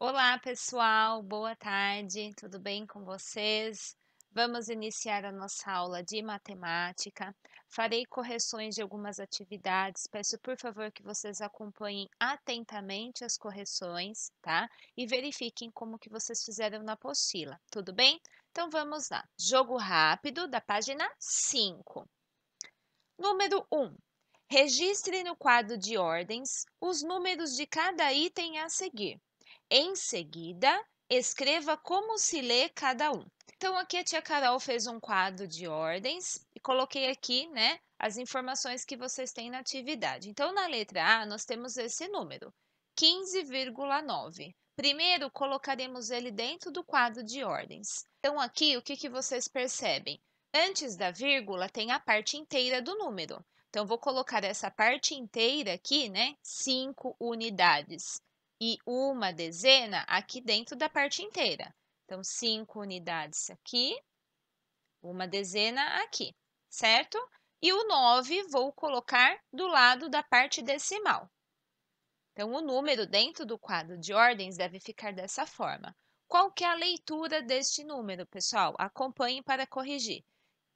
Olá, pessoal, boa tarde, tudo bem com vocês? Vamos iniciar a nossa aula de matemática. Farei correções de algumas atividades. Peço, por favor, que vocês acompanhem atentamente as correções, tá? E verifiquem como que vocês fizeram na apostila, tudo bem? Então, vamos lá. Jogo rápido da página 5. Número 1. Um, registre no quadro de ordens os números de cada item a seguir. Em seguida, escreva como se lê cada um. Então, aqui a tia Carol fez um quadro de ordens e coloquei aqui, né, as informações que vocês têm na atividade. Então, na letra A, nós temos esse número, 15,9. Primeiro, colocaremos ele dentro do quadro de ordens. Então, aqui, o que, que vocês percebem? Antes da vírgula, tem a parte inteira do número. Então, vou colocar essa parte inteira aqui, né, 5 unidades e uma dezena aqui dentro da parte inteira. Então, cinco unidades aqui, uma dezena aqui, certo? E o 9 vou colocar do lado da parte decimal. Então, o número dentro do quadro de ordens deve ficar dessa forma. Qual que é a leitura deste número, pessoal? Acompanhe para corrigir.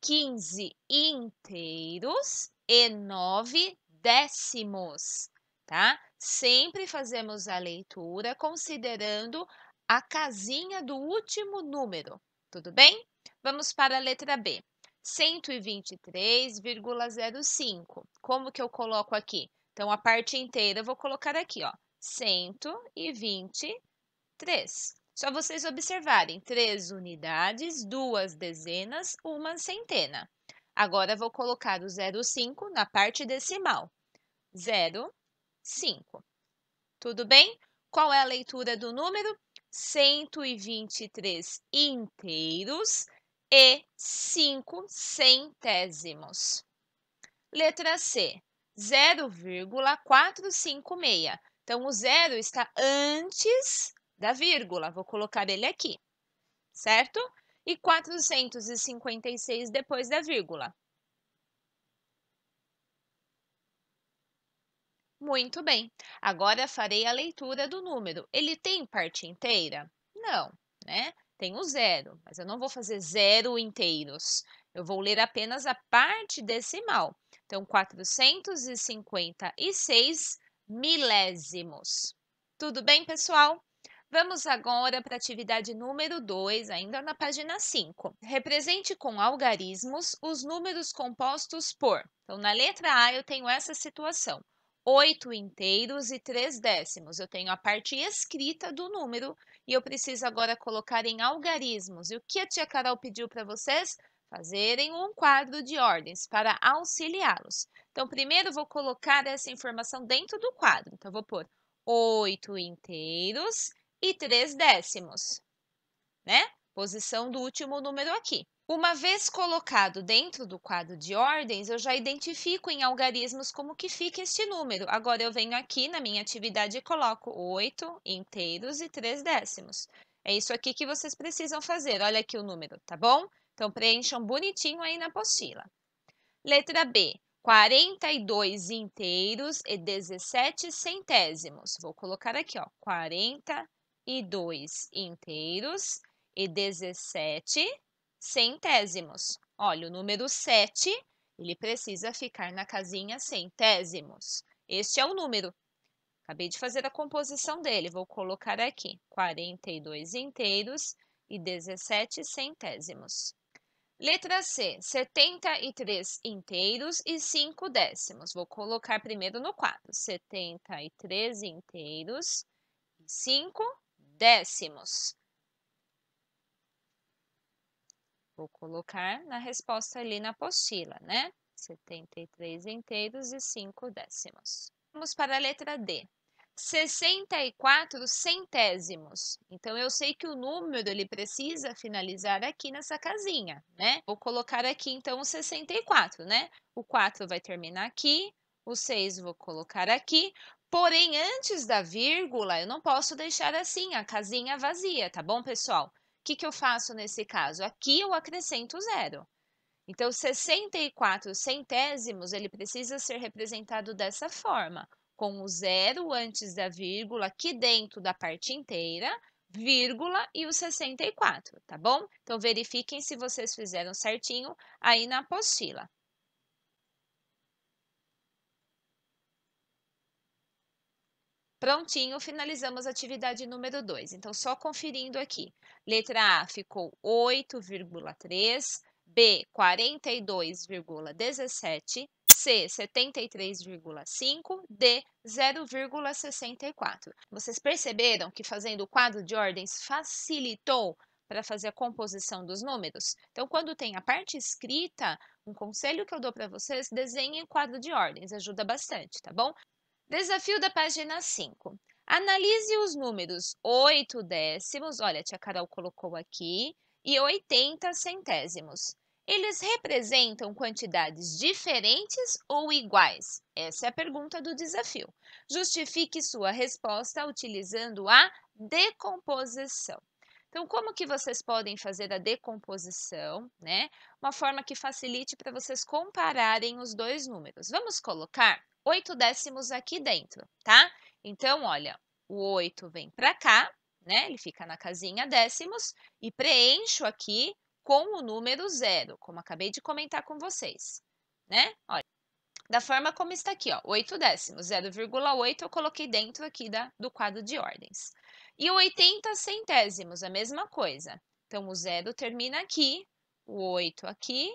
15 inteiros e 9 décimos tá? Sempre fazemos a leitura considerando a casinha do último número, tudo bem? Vamos para a letra B. 123,05. Como que eu coloco aqui? Então, a parte inteira eu vou colocar aqui, ó. 123. Só vocês observarem, três unidades, duas dezenas, uma centena. Agora, vou colocar o 0,5 na parte decimal. 0, 5. Tudo bem? Qual é a leitura do número? 123 inteiros e 5 centésimos. Letra C, 0,456. Então, o zero está antes da vírgula, vou colocar ele aqui, certo? E 456 depois da vírgula. Muito bem. Agora farei a leitura do número. Ele tem parte inteira? Não, né? Tem o zero, mas eu não vou fazer zero inteiros. Eu vou ler apenas a parte decimal. Então, 456 milésimos. Tudo bem, pessoal? Vamos agora para a atividade número 2, ainda na página 5. Represente com algarismos os números compostos por. Então, na letra A, eu tenho essa situação. 8 inteiros e 3 décimos. Eu tenho a parte escrita do número e eu preciso agora colocar em algarismos. E o que a tia Carol pediu para vocês? Fazerem um quadro de ordens para auxiliá-los. Então, primeiro vou colocar essa informação dentro do quadro. Então, vou pôr 8 inteiros e 3 décimos, né? Posição do último número aqui. Uma vez colocado dentro do quadro de ordens, eu já identifico em algarismos como que fica este número. Agora, eu venho aqui na minha atividade e coloco 8 inteiros e 3 décimos. É isso aqui que vocês precisam fazer. Olha aqui o número, tá bom? Então, preencham bonitinho aí na apostila. Letra B, 42 inteiros e 17 centésimos. Vou colocar aqui, ó, 42 inteiros e 17 centésimos centésimos. Olha, o número 7, ele precisa ficar na casinha centésimos. Este é o número. Acabei de fazer a composição dele, vou colocar aqui 42 inteiros e 17 centésimos. Letra C, 73 inteiros e 5 décimos. Vou colocar primeiro no quadro. 73 inteiros e 5 décimos. vou colocar na resposta ali na apostila, né? 73 inteiros e 5 décimos. Vamos para a letra D. 64 centésimos. Então, eu sei que o número ele precisa finalizar aqui nessa casinha, né? Vou colocar aqui, então, o 64, né? O 4 vai terminar aqui, o 6 vou colocar aqui. Porém, antes da vírgula, eu não posso deixar assim, a casinha vazia, tá bom, pessoal? que, que eu faço nesse caso? Aqui eu acrescento zero. Então, 64 centésimos, ele precisa ser representado dessa forma, com o zero antes da vírgula, aqui dentro da parte inteira, vírgula e o 64, tá bom? Então, verifiquem se vocês fizeram certinho aí na apostila. Prontinho, finalizamos a atividade número 2. Então, só conferindo aqui. Letra A ficou 8,3, B, 42,17, C, 73,5, D, 0,64. Vocês perceberam que fazendo o quadro de ordens facilitou para fazer a composição dos números? Então, quando tem a parte escrita, um conselho que eu dou para vocês, desenhem quadro de ordens, ajuda bastante, tá bom? Desafio da página 5. Analise os números 8 décimos, olha, tia Carol colocou aqui, e 80 centésimos. Eles representam quantidades diferentes ou iguais? Essa é a pergunta do desafio. Justifique sua resposta utilizando a decomposição. Então, como que vocês podem fazer a decomposição, né? Uma forma que facilite para vocês compararem os dois números. Vamos colocar oito décimos aqui dentro, tá? Então, olha, o oito vem para cá, né? Ele fica na casinha décimos e preencho aqui com o número zero, como acabei de comentar com vocês, né? Olha, da forma como está aqui, ó, 8 décimos, 0,8 eu coloquei dentro aqui da, do quadro de ordens. E 80 centésimos, a mesma coisa. Então, o zero termina aqui, o 8 aqui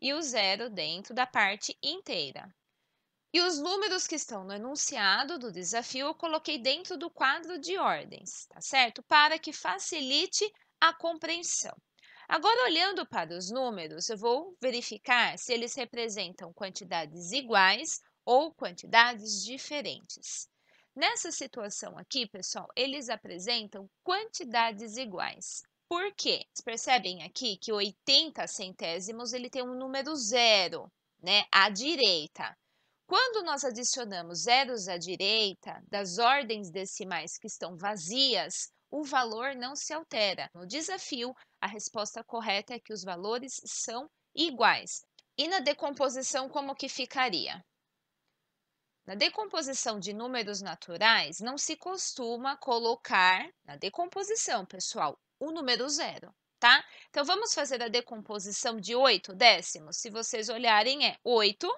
e o zero dentro da parte inteira. E os números que estão no enunciado do desafio eu coloquei dentro do quadro de ordens, tá certo? Para que facilite a compreensão. Agora, olhando para os números, eu vou verificar se eles representam quantidades iguais ou quantidades diferentes. Nessa situação aqui, pessoal, eles apresentam quantidades iguais. Por quê? Vocês percebem aqui que 80 centésimos ele tem um número zero, né, à direita. Quando nós adicionamos zeros à direita das ordens decimais que estão vazias, o valor não se altera. No desafio, a resposta correta é que os valores são iguais. E na decomposição, como que ficaria? Na decomposição de números naturais, não se costuma colocar, na decomposição, pessoal, o número zero, tá? Então, vamos fazer a decomposição de 8 décimos. Se vocês olharem, é 8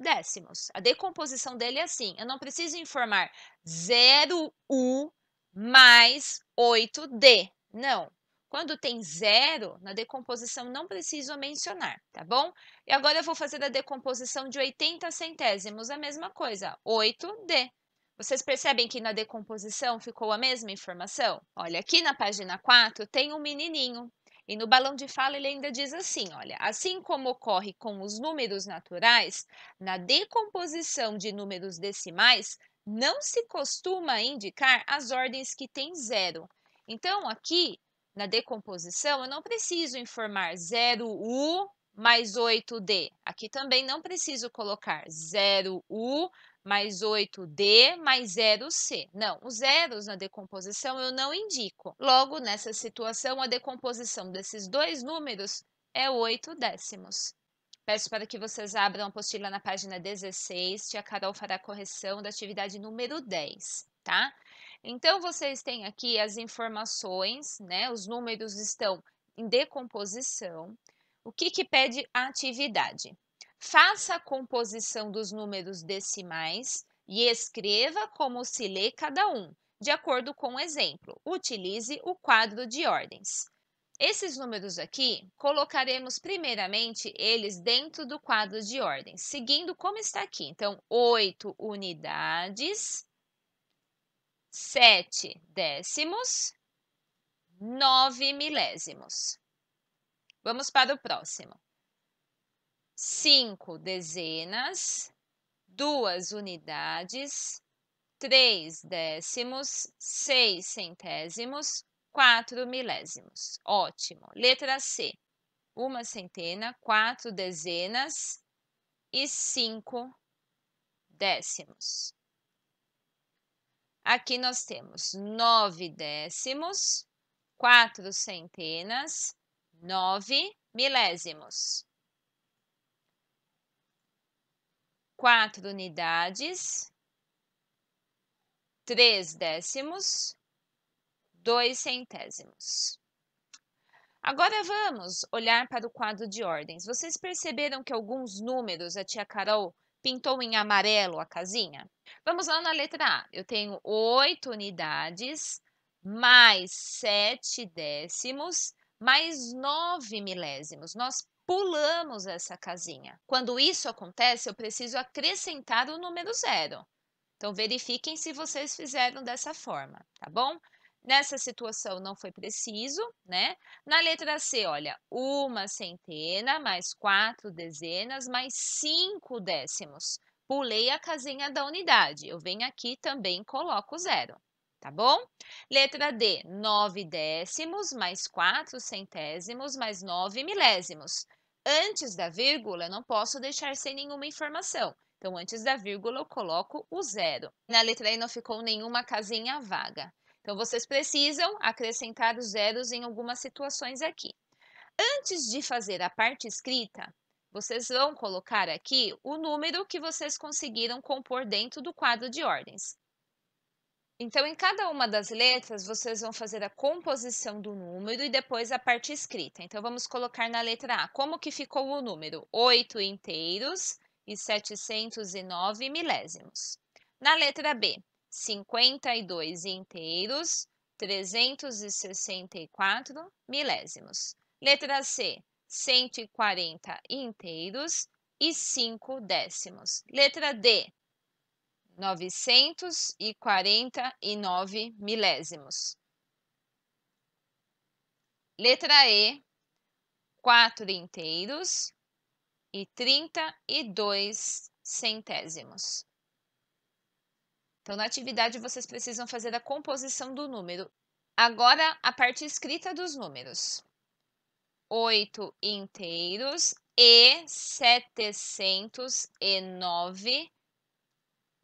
décimos. A decomposição dele é assim: eu não preciso informar 0U mais 8D. Não. Quando tem zero, na decomposição não preciso mencionar, tá bom? E agora eu vou fazer a decomposição de 80 centésimos, a mesma coisa, 8D. Vocês percebem que na decomposição ficou a mesma informação? Olha, aqui na página 4 tem um menininho, e no balão de fala ele ainda diz assim: olha, assim como ocorre com os números naturais, na decomposição de números decimais não se costuma indicar as ordens que têm zero. Então, aqui na decomposição, eu não preciso informar 0U mais 8D. Aqui também não preciso colocar 0U mais 8D mais 0C. Não, os zeros na decomposição eu não indico. Logo, nessa situação, a decomposição desses dois números é 8 décimos. Peço para que vocês abram a apostila na página 16, tia Carol fará a correção da atividade número 10, tá? Então, vocês têm aqui as informações, né? Os números estão em decomposição. O que, que pede a atividade? Faça a composição dos números decimais e escreva como se lê cada um, de acordo com o exemplo. Utilize o quadro de ordens. Esses números aqui, colocaremos primeiramente eles dentro do quadro de ordens, seguindo como está aqui. Então, 8 unidades, 7 décimos, 9 milésimos. Vamos para o próximo cinco dezenas, duas unidades, três décimos, seis centésimos, quatro milésimos. Ótimo. Letra C. Uma centena, quatro dezenas e cinco décimos. Aqui nós temos nove décimos, quatro centenas, nove milésimos. quatro unidades, três décimos, dois centésimos. Agora vamos olhar para o quadro de ordens. Vocês perceberam que alguns números a tia Carol pintou em amarelo a casinha? Vamos lá na letra A. Eu tenho oito unidades, mais sete décimos, mais nove milésimos. Nós pulamos essa casinha. Quando isso acontece, eu preciso acrescentar o número zero. Então, verifiquem se vocês fizeram dessa forma, tá bom? Nessa situação não foi preciso, né? Na letra C, olha, uma centena mais quatro dezenas mais cinco décimos. Pulei a casinha da unidade. Eu venho aqui também coloco zero, tá bom? Letra D, nove décimos mais quatro centésimos mais nove milésimos. Antes da vírgula, eu não posso deixar sem nenhuma informação. Então, antes da vírgula, eu coloco o zero. Na letra E não ficou nenhuma casinha vaga. Então, vocês precisam acrescentar os zeros em algumas situações aqui. Antes de fazer a parte escrita, vocês vão colocar aqui o número que vocês conseguiram compor dentro do quadro de ordens. Então, em cada uma das letras, vocês vão fazer a composição do número e depois a parte escrita. Então, vamos colocar na letra A. Como que ficou o número? 8 inteiros e 709 milésimos. Na letra B, 52 inteiros, 364 milésimos. Letra C, 140 inteiros e 5 décimos. Letra D, 949 milésimos. Letra E, 4 inteiros e 32 centésimos. Então, na atividade, vocês precisam fazer a composição do número. Agora, a parte escrita dos números. 8 inteiros e 709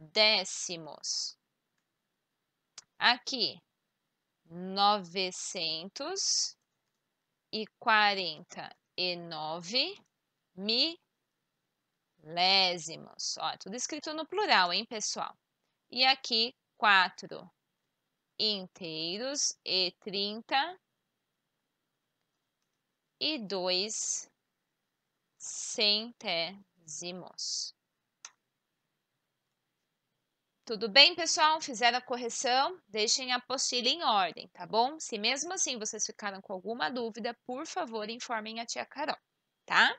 décimos. Aqui, novecentos e quarenta e nove milésimos. Ó, é tudo escrito no plural, hein, pessoal? E aqui, quatro inteiros e trinta e dois centésimos. Tudo bem, pessoal? Fizeram a correção? Deixem a apostila em ordem, tá bom? Se mesmo assim vocês ficaram com alguma dúvida, por favor, informem a tia Carol, tá?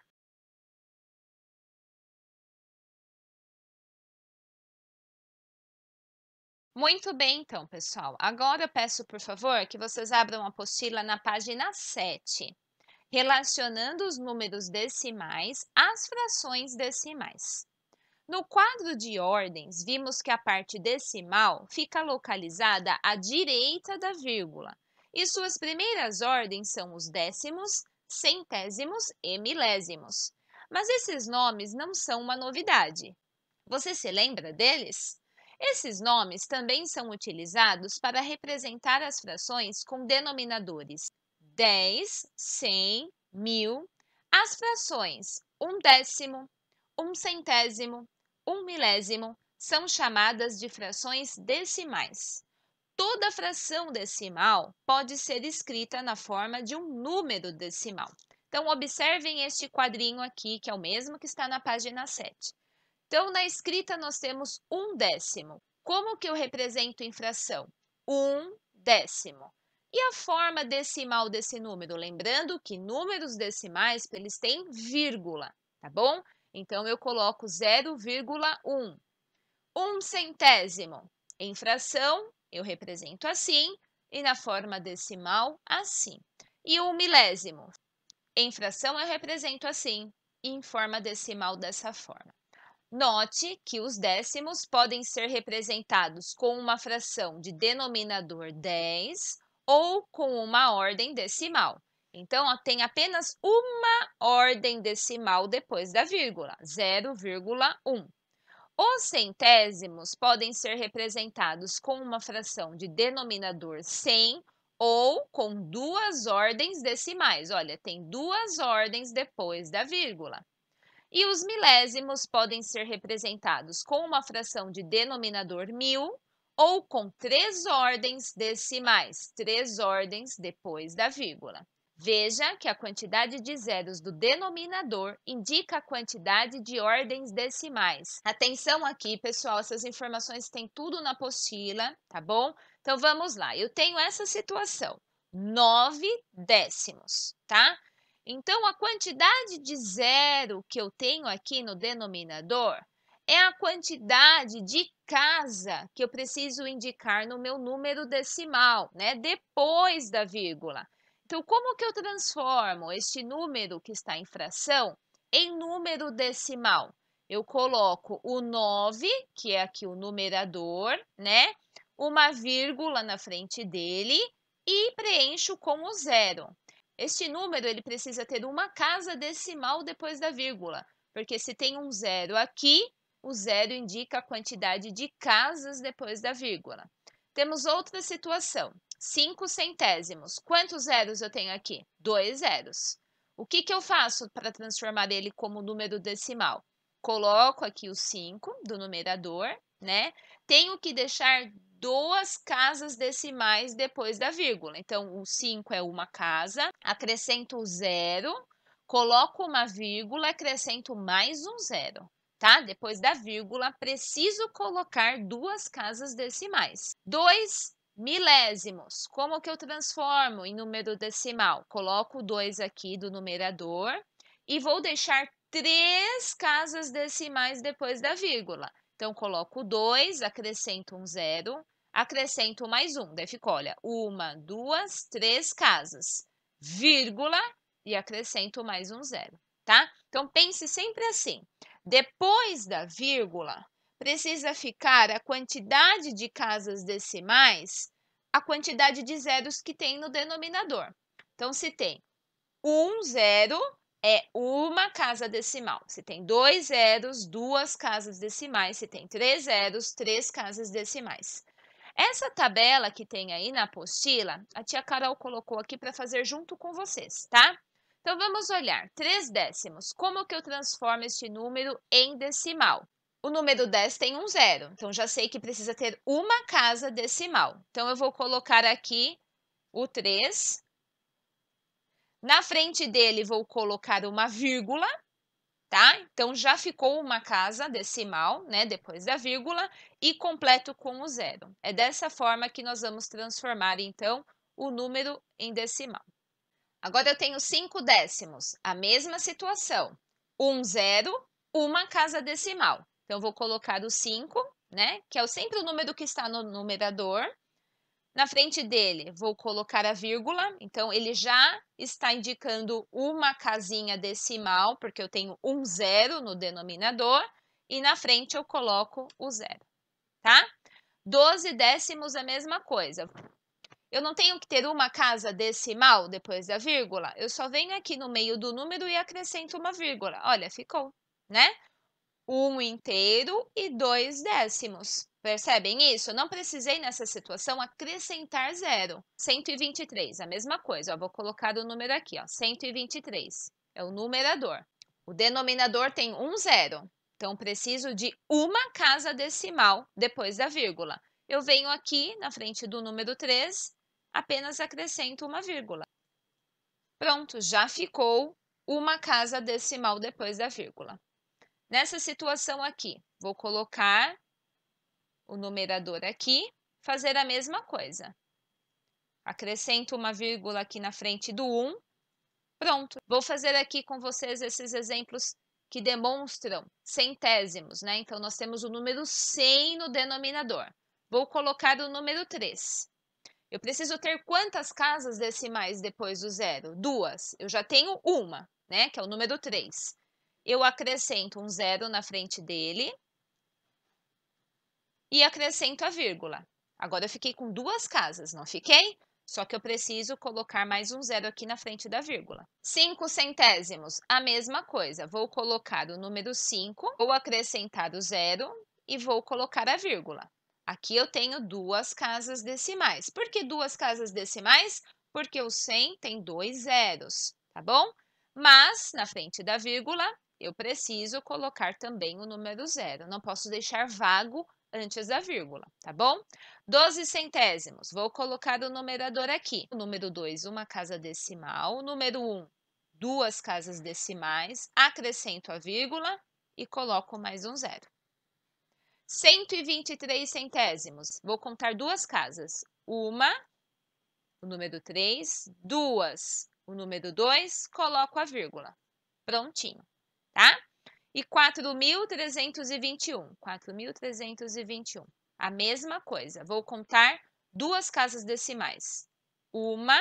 Muito bem, então, pessoal. Agora eu peço, por favor, que vocês abram a apostila na página 7, relacionando os números decimais às frações decimais. No quadro de ordens, vimos que a parte decimal fica localizada à direita da vírgula e suas primeiras ordens são os décimos, centésimos e milésimos. Mas esses nomes não são uma novidade. Você se lembra deles? Esses nomes também são utilizados para representar as frações com denominadores 10, 100, 1000, as frações um décimo, um centésimo, um milésimo são chamadas de frações decimais. Toda fração decimal pode ser escrita na forma de um número decimal. Então, observem este quadrinho aqui, que é o mesmo que está na página 7. Então, na escrita, nós temos um décimo. Como que eu represento em fração? Um décimo. E a forma decimal desse número? Lembrando que números decimais, eles têm vírgula, tá bom? Então, eu coloco 0,1. Um centésimo. Em fração, eu represento assim, e na forma decimal, assim. E um milésimo. Em fração, eu represento assim, e em forma decimal, dessa forma. Note que os décimos podem ser representados com uma fração de denominador 10 ou com uma ordem decimal. Então, ó, tem apenas uma ordem decimal depois da vírgula, 0,1. Os centésimos podem ser representados com uma fração de denominador 100 ou com duas ordens decimais. Olha, tem duas ordens depois da vírgula. E os milésimos podem ser representados com uma fração de denominador 1000 ou com três ordens decimais, três ordens depois da vírgula. Veja que a quantidade de zeros do denominador indica a quantidade de ordens decimais. Atenção aqui, pessoal, essas informações tem tudo na apostila, tá bom? Então vamos lá, eu tenho essa situação, 9 décimos, tá? Então a quantidade de zero que eu tenho aqui no denominador é a quantidade de casa que eu preciso indicar no meu número decimal, né? Depois da vírgula. Então, como que eu transformo este número que está em fração em número decimal? Eu coloco o 9, que é aqui o numerador, né? Uma vírgula na frente dele e preencho com o zero. Este número ele precisa ter uma casa decimal depois da vírgula, porque se tem um zero aqui, o zero indica a quantidade de casas depois da vírgula. Temos outra situação. 5 centésimos. Quantos zeros eu tenho aqui? Dois zeros. O que, que eu faço para transformar ele como número decimal? Coloco aqui o 5 do numerador, né? Tenho que deixar duas casas decimais depois da vírgula. Então, o 5 é uma casa, acrescento o zero, coloco uma vírgula, acrescento mais um zero. Tá? Depois da vírgula, preciso colocar duas casas decimais. 2 Milésimos, como que eu transformo em número decimal? Coloco 2 aqui do numerador e vou deixar três casas decimais depois da vírgula. Então, coloco 2, acrescento um zero, acrescento mais um. Daí ficou, olha, uma, duas, três casas, vírgula, e acrescento mais um zero, tá? Então, pense sempre assim. Depois da vírgula, precisa ficar a quantidade de casas decimais, a quantidade de zeros que tem no denominador. Então, se tem um zero, é uma casa decimal. Se tem dois zeros, duas casas decimais. Se tem três zeros, três casas decimais. Essa tabela que tem aí na apostila, a tia Carol colocou aqui para fazer junto com vocês, tá? Então, vamos olhar. Três décimos. Como que eu transformo este número em decimal? O número 10 tem um zero, então já sei que precisa ter uma casa decimal. Então, eu vou colocar aqui o 3. Na frente dele, vou colocar uma vírgula, tá? Então, já ficou uma casa decimal, né, depois da vírgula, e completo com o zero. É dessa forma que nós vamos transformar, então, o número em decimal. Agora, eu tenho 5 décimos, a mesma situação. um zero, uma casa decimal. Então, eu vou colocar o 5, né? Que é sempre o número que está no numerador. Na frente dele, vou colocar a vírgula. Então, ele já está indicando uma casinha decimal, porque eu tenho um zero no denominador. E na frente, eu coloco o zero, tá? 12 décimos, é a mesma coisa. Eu não tenho que ter uma casa decimal depois da vírgula. Eu só venho aqui no meio do número e acrescento uma vírgula. Olha, ficou, né? um inteiro e dois décimos. Percebem isso? eu Não precisei nessa situação acrescentar zero. 123, a mesma coisa. Ó, vou colocar o número aqui, ó, 123. É o numerador. O denominador tem um zero. Então, preciso de uma casa decimal depois da vírgula. Eu venho aqui na frente do número 3, apenas acrescento uma vírgula. Pronto, já ficou uma casa decimal depois da vírgula. Nessa situação aqui, vou colocar o numerador aqui, fazer a mesma coisa. Acrescento uma vírgula aqui na frente do 1. Pronto. Vou fazer aqui com vocês esses exemplos que demonstram centésimos, né? Então, nós temos o número 100 no denominador. Vou colocar o número 3. Eu preciso ter quantas casas decimais depois do zero? Duas. Eu já tenho uma, né? Que é o número 3 eu acrescento um zero na frente dele e acrescento a vírgula. Agora eu fiquei com duas casas, não fiquei? Só que eu preciso colocar mais um zero aqui na frente da vírgula. Cinco centésimos, a mesma coisa. Vou colocar o número 5, vou acrescentar o zero e vou colocar a vírgula. Aqui eu tenho duas casas decimais. Por que duas casas decimais? Porque o 100 tem dois zeros, tá bom? Mas, na frente da vírgula, eu preciso colocar também o número zero. Não posso deixar vago antes da vírgula, tá bom? 12 centésimos, vou colocar o numerador aqui. O número 2, uma casa decimal. O número 1, um, duas casas decimais. Acrescento a vírgula e coloco mais um zero. 123 centésimos, vou contar duas casas. Uma, o número 3, duas, o número 2, coloco a vírgula. Prontinho tá? E 4.321, 4.321. A mesma coisa, vou contar duas casas decimais. Uma,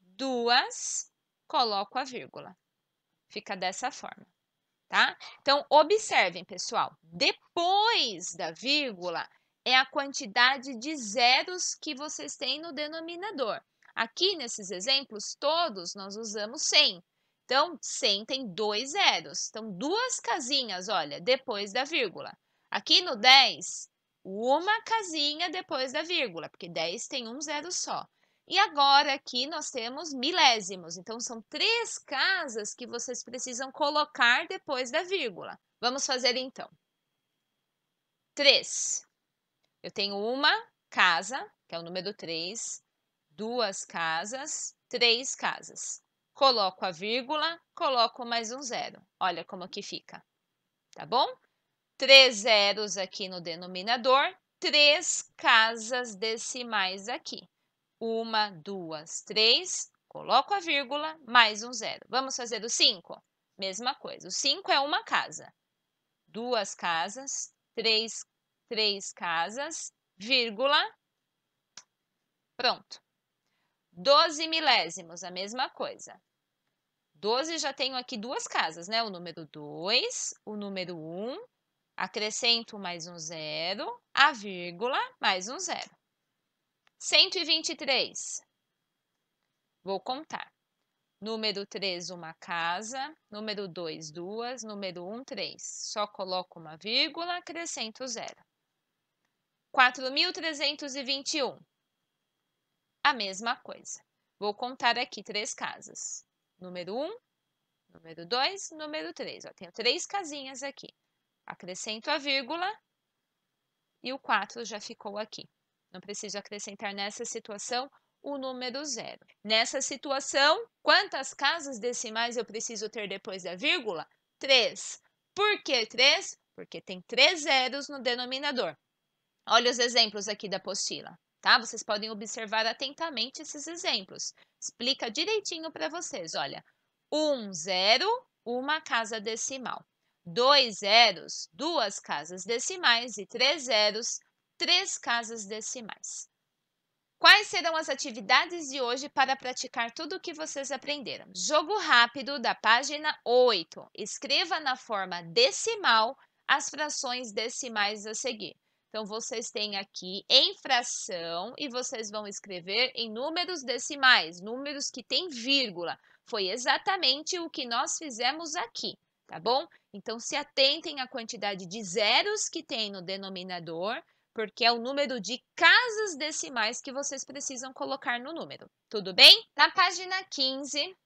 duas, coloco a vírgula. Fica dessa forma, tá? Então, observem, pessoal, depois da vírgula é a quantidade de zeros que vocês têm no denominador. Aqui nesses exemplos todos nós usamos 100. Então, 100 tem dois zeros. Então, duas casinhas, olha, depois da vírgula. Aqui no 10, uma casinha depois da vírgula, porque 10 tem um zero só. E agora aqui nós temos milésimos, então são três casas que vocês precisam colocar depois da vírgula. Vamos fazer então. Três. Eu tenho uma casa, que é o número 3, duas casas, três casas coloco a vírgula, coloco mais um zero. Olha como que fica, tá bom? Três zeros aqui no denominador, três casas decimais aqui. Uma, duas, três, coloco a vírgula, mais um zero. Vamos fazer o cinco? Mesma coisa, o cinco é uma casa. Duas casas, três, três casas, vírgula, pronto. 12 milésimos, a mesma coisa. 12 já tenho aqui duas casas, né? O número 2, o número 1, um, acrescento mais um zero, a vírgula, mais um zero. 123. Vou contar. Número 3, uma casa. Número 2, duas. Número 1, um, três. Só coloco uma vírgula, acrescento zero. 4.321 a mesma coisa. Vou contar aqui três casas. Número 1, um, número 2, número 3. Tenho três casinhas aqui. Acrescento a vírgula e o 4 já ficou aqui. Não preciso acrescentar nessa situação o número zero. Nessa situação, quantas casas decimais eu preciso ter depois da vírgula? 3. Por que 3? Porque tem três zeros no denominador. Olha os exemplos aqui da apostila tá? Vocês podem observar atentamente esses exemplos. Explica direitinho para vocês, olha. Um zero, uma casa decimal. Dois zeros, duas casas decimais. E três zeros, três casas decimais. Quais serão as atividades de hoje para praticar tudo o que vocês aprenderam? Jogo rápido da página 8. Escreva na forma decimal as frações decimais a seguir. Então, vocês têm aqui em fração e vocês vão escrever em números decimais, números que tem vírgula. Foi exatamente o que nós fizemos aqui, tá bom? Então, se atentem à quantidade de zeros que tem no denominador, porque é o número de casas decimais que vocês precisam colocar no número, tudo bem? Na página 15,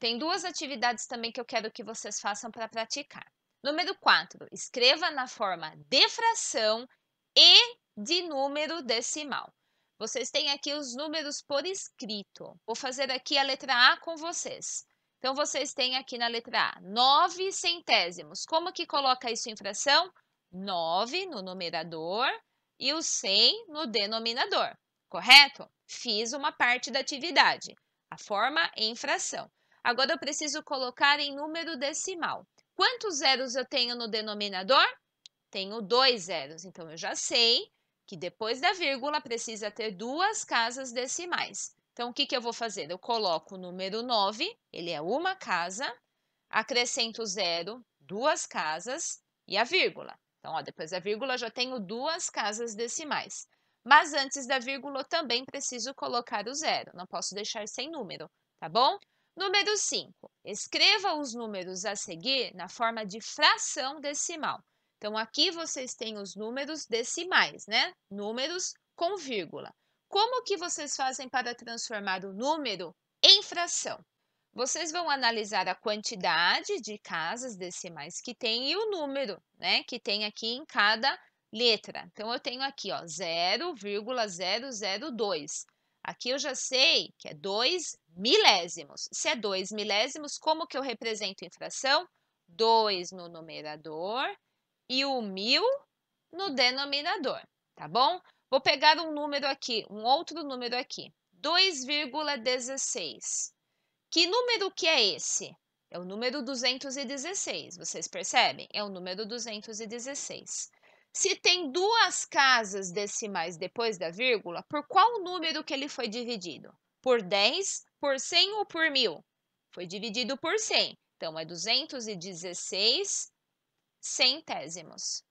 tem duas atividades também que eu quero que vocês façam para praticar. Número 4, escreva na forma de fração e de número decimal. Vocês têm aqui os números por escrito. Vou fazer aqui a letra A com vocês. Então, vocês têm aqui na letra A 9 centésimos. Como que coloca isso em fração? 9 no numerador e o 100 no denominador, correto? Fiz uma parte da atividade, a forma em fração. Agora, eu preciso colocar em número decimal. Quantos zeros eu tenho no denominador? tenho dois zeros. Então, eu já sei que depois da vírgula precisa ter duas casas decimais. Então, o que, que eu vou fazer? Eu coloco o número 9, ele é uma casa, acrescento zero, duas casas e a vírgula. Então, ó, depois da vírgula, já tenho duas casas decimais. Mas antes da vírgula, eu também preciso colocar o zero, não posso deixar sem número, tá bom? Número 5. Escreva os números a seguir na forma de fração decimal. Então, aqui vocês têm os números decimais, né? Números com vírgula. Como que vocês fazem para transformar o número em fração? Vocês vão analisar a quantidade de casas decimais que tem e o número, né, que tem aqui em cada letra. Então, eu tenho aqui, ó, 0,002. Aqui eu já sei que é 2 milésimos. Se é 2 milésimos, como que eu represento em fração? 2 no numerador e o mil no denominador, tá bom? Vou pegar um número aqui, um outro número aqui, 2,16. Que número que é esse? É o número 216, vocês percebem? É o número 216. Se tem duas casas decimais depois da vírgula, por qual número que ele foi dividido? Por 10, por 100 ou por 1000? Foi dividido por 100. Então, é 216 centésimos.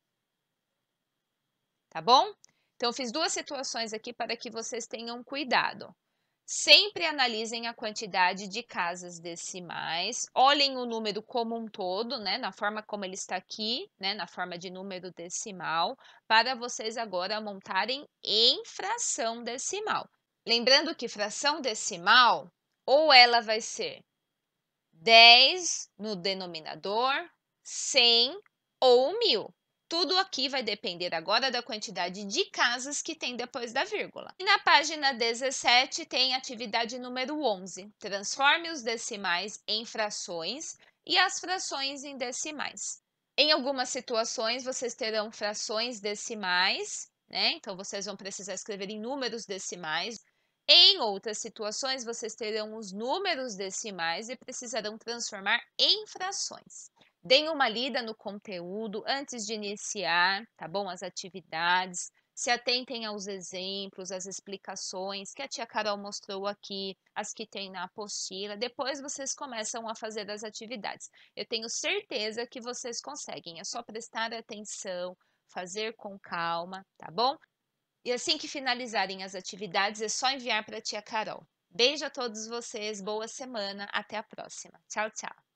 Tá bom? Então, eu fiz duas situações aqui para que vocês tenham cuidado. Sempre analisem a quantidade de casas decimais, olhem o número como um todo, né, na forma como ele está aqui, né, na forma de número decimal, para vocês agora montarem em fração decimal. Lembrando que fração decimal, ou ela vai ser 10 no denominador, 100 ou mil. Tudo aqui vai depender agora da quantidade de casas que tem depois da vírgula. E na página 17 tem atividade número 11. Transforme os decimais em frações e as frações em decimais. Em algumas situações, vocês terão frações decimais, né? Então, vocês vão precisar escrever em números decimais. Em outras situações, vocês terão os números decimais e precisarão transformar em frações. Deem uma lida no conteúdo antes de iniciar, tá bom? As atividades. Se atentem aos exemplos, às explicações que a tia Carol mostrou aqui, as que tem na apostila. Depois vocês começam a fazer as atividades. Eu tenho certeza que vocês conseguem. É só prestar atenção, fazer com calma, tá bom? E assim que finalizarem as atividades, é só enviar para a tia Carol. Beijo a todos vocês, boa semana, até a próxima. Tchau, tchau.